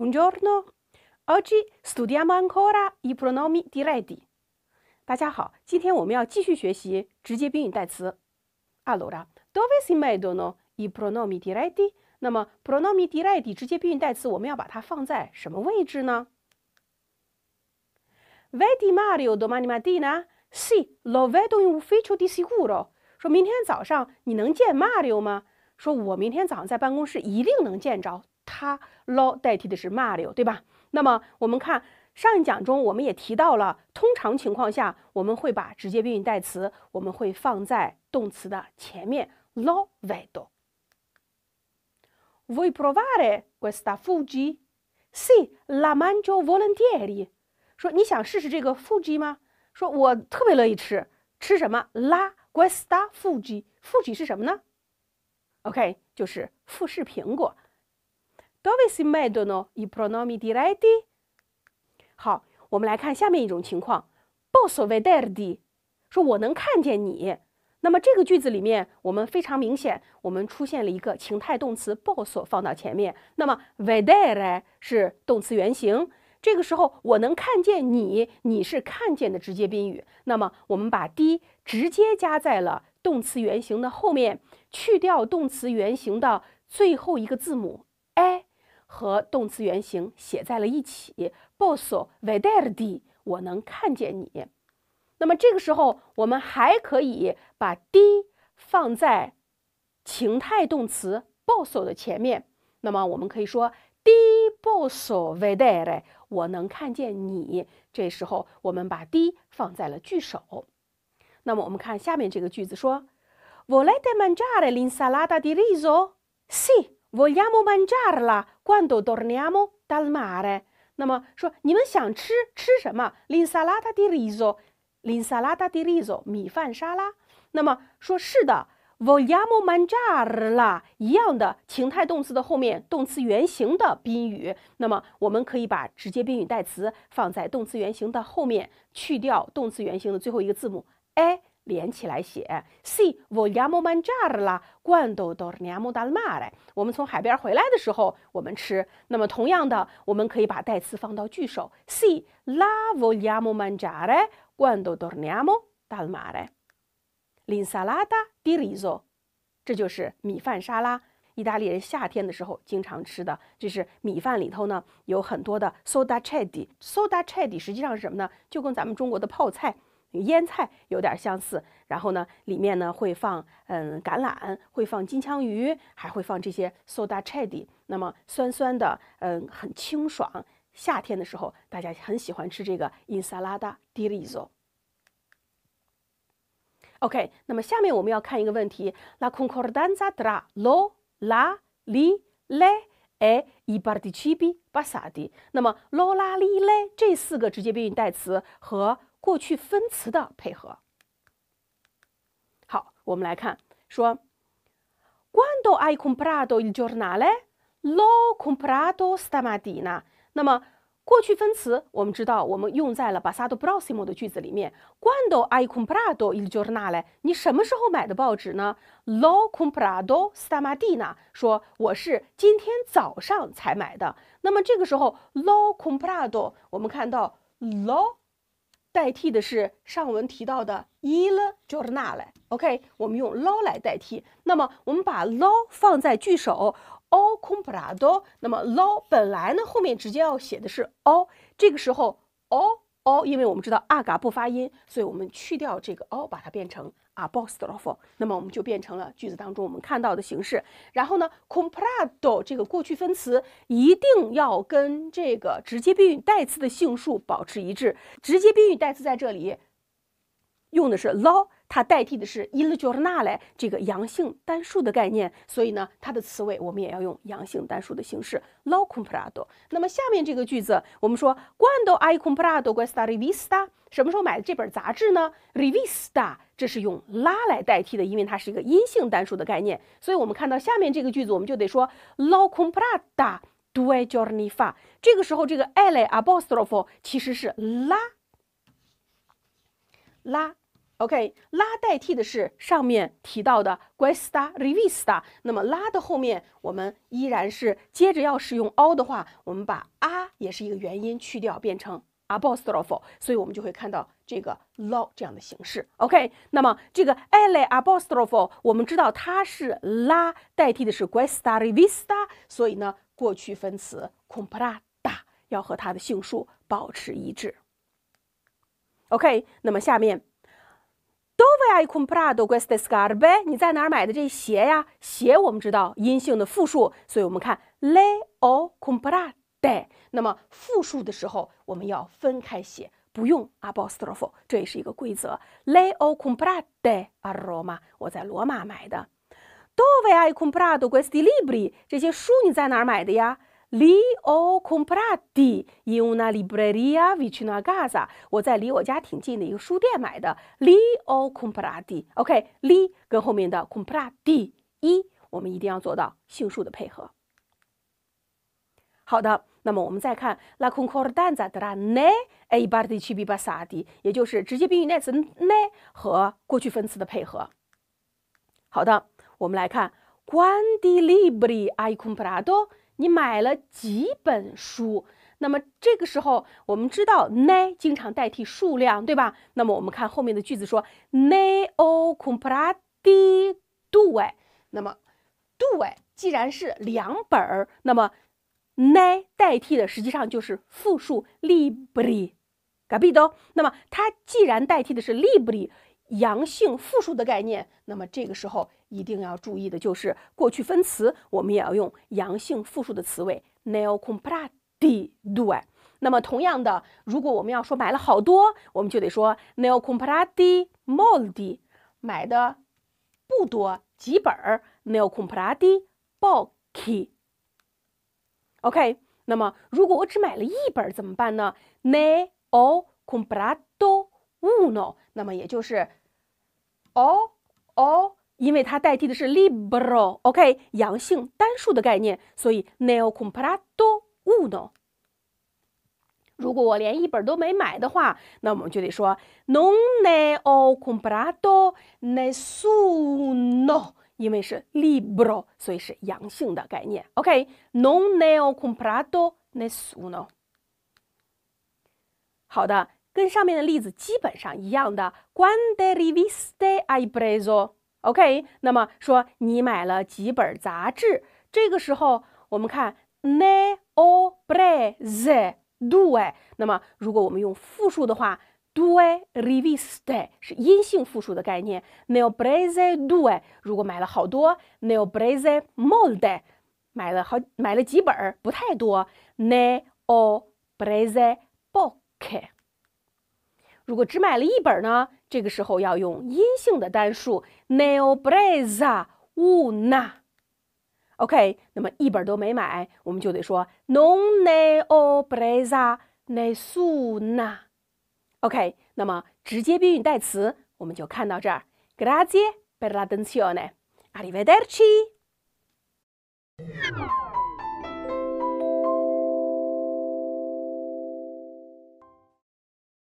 Buongiorno. Oggi studiamo ancora i pronomi diretti. 大家好，今天我们要继续学习直接宾语代词。Allora, dove si mettono i pronomi diretti？那么 pronomi diretti 直接宾语代词，我们要把它放在什么位置呢？Vedi Mario domani mattina? Sì, lo vedo in ufficio di sicuro. 说明天早上你能见 Mario 吗？说我明天早上在办公室一定能见着。它 law 代替的是 mario 对吧？那么我们看上一讲中我们也提到了，通常情况下我们会把直接宾语代词我们会放在动词的前面 law v e d o vu provare questa f u j i s s e la mangio volentieri. 说你想试试这个 Fuji 吗？说我特别乐意吃，吃什么？la questa f u j i f u j i 是什么呢？OK，就是富士苹果。Dovessi m e d o n o i pronomi diretti。好，我们来看下面一种情况。Posso vedere di，说我能看见你。那么这个句子里面，我们非常明显，我们出现了一个情态动词 posso 放到前面。那么 vedere 是动词原形。这个时候，我能看见你，你是看见的直接宾语。那么我们把 d 直接加在了动词原形的后面，去掉动词原形的最后一个字母。和动词原形写在了一起。Posso vedere? 我能看见你。那么这个时候，我们还可以把 d 放在情态动词 posso 的前面。那么我们可以说 di posso vedere。我能看见你。这时候，我们把 d 放在了句首。那么我们看下面这个句子，说 Volete mangiare l'insalata di riso? Sì。Vogliamo mangiarla quando torniamo dal mare。那么说，你们想吃吃什么？L'insalata di riso，l'insalata di riso，米饭沙拉。那么说是的，Vogliamo mangiarla。一样的情态动词的后面，动词原形的宾语。那么我们可以把直接宾语代词放在动词原形的后面，去掉动词原形的最后一个字母 e。连起来写，c vogliamo m a n g i a r l a quando torniamo dal mare。我们从海边回来的时候，我们吃。那么同样的，我们可以把代词放到句首，c la vogliamo mangiare quando torniamo dal mare。l insalata di riso，这就是米饭沙拉。意大利人夏天的时候经常吃的，这是米饭里头呢有很多的 soda c h e d i soda c h e d i 实际上是什么呢？就跟咱们中国的泡菜。腌菜有点相似，然后呢，里面呢会放嗯橄榄，会放金枪鱼，还会放这些 soda cherry，那么酸酸的，嗯，很清爽。夏天的时候，大家很喜欢吃这个 insalada di r i s o OK，那么下面我们要看一个问题：la concordanza tra lo, la, li, le e i bar di cibi b a s a d i 那么 lo, la, li, le 这四个直接宾语代词和过去分词的配合，好，我们来看说，quando hai comprado il giornale? Lo comprado stamadina。那么过去分词，我们知道我们用在了 passato prossimo 的句子里面。quando hai comprado il giornale？你什么时候买的报纸呢？Lo comprado stamadina。说我是今天早上才买的。那么这个时候 lo comprado，我们看到 lo。代替的是上文提到的 il journal ok 我们用 lol 来代替那么我们把 lol 放在句首 ao comprado 那么 lol 本来呢后面直接要写的是 ao 这个时候 ao all 因为我们知道阿嘎不发音，所以我们去掉这个 all 把它变成啊 b o s t r o f 那么我们就变成了句子当中我们看到的形式。然后呢 c o m p r a d o 这个过去分词一定要跟这个直接宾语代词的性数保持一致。直接宾语代词在这里用的是 l o w 它代替的是 i l g i o r a l e 这个阳性单数的概念，所以呢，它的词尾我们也要用阳性单数的形式 lo comprado。那么下面这个句子，我们说 hai comprado esta revista，什么时候买的这本杂志呢？revista 这是用 la 来代替的，因为它是一个阴性单数的概念。所以我们看到下面这个句子，我们就得说 lo comprado duerme en f a 这个时候，这个 el a b o s t r o f o 其实是 la，la。OK，拉代替的是上面提到的 guesta revista。那么拉的后面，我们依然是接着要使用 o 的话，我们把 a 也是一个元音去掉，变成 a b o s t r o p h o 所以我们就会看到这个 lo 这样的形式。OK，那么这个 ale a b o s t r o p h o 我们知道它是拉代替的是 guesta revista，所以呢，过去分词 comprada 要和它的性数保持一致。OK，那么下面。Dove hai comprato questi scarpe？你在哪儿买的这鞋呀？鞋我们知道阴性的复数，所以我们看 le ho comprate。那么复数的时候我们要分开写，不用 apostrofo，这也是一个规则。Le ho comprate a Roma。我在罗马买的。Dove hai comprato questi libri？这些书你在哪儿买的呀？Leo comprati in una libreria vicina casa。我在离我家挺近的一个书店买的。Leo comprati。OK，li 跟后面的 comprati 一，我们一定要做到姓数的配合。好的，那么我们再看 la concorrente della ne ai bar di chi bussa di，也就是直接宾语 ne 词 ne 和过去分词的配合。好的，我们来看 quanti libri hai comprato。你买了几本书？那么这个时候，我们知道 ne 经常代替数量，对吧？那么我们看后面的句子说 ne o c o m p r a d i due。那么 due 既然是两本儿，那么 ne 代替的实际上就是复数 libri。嘎毕的。那么它既然代替的是 libri。阳性复数的概念，那么这个时候一定要注意的就是过去分词，我们也要用阳性复数的词尾。n e o comprati due。那么同样的，如果我们要说买了好多，我们就得说 n e o comprati m o l d i 买的不多，几本儿。n e o comprati pochi。OK，那么如果我只买了一本怎么办呢 n e o comprato uno。那么也就是。哦哦，因为它代替的是 libro，OK，阳性单数的概念，所以 neocomprato uno。如果我连一本都没买的话，那我们就得说 non neocomprato nessuno。因为是 libro，所以是阳性的概念，OK，non neocomprato nessuno。好的。跟上面的例子基本上一样的，quando l'ho visto? OK，那么说你买了几本杂志？这个时候我们看 ne o brasi do 哎，那么如果我们用复数的话，do l'ho visto 是阴性复数的概念，ne o brasi do 哎，如果买了好多，ne o brasi molde，买了好买了几本儿不太多，ne o brasi book。如果只买了一本呢？这个时候要用阴性的单数 neo briza una。OK，那么一本都没买，我们就得说 non neo briza nessuna。OK，那么直接宾语代词，我们就看到这儿。Grazie per la d e n z i o n e Arrivederci。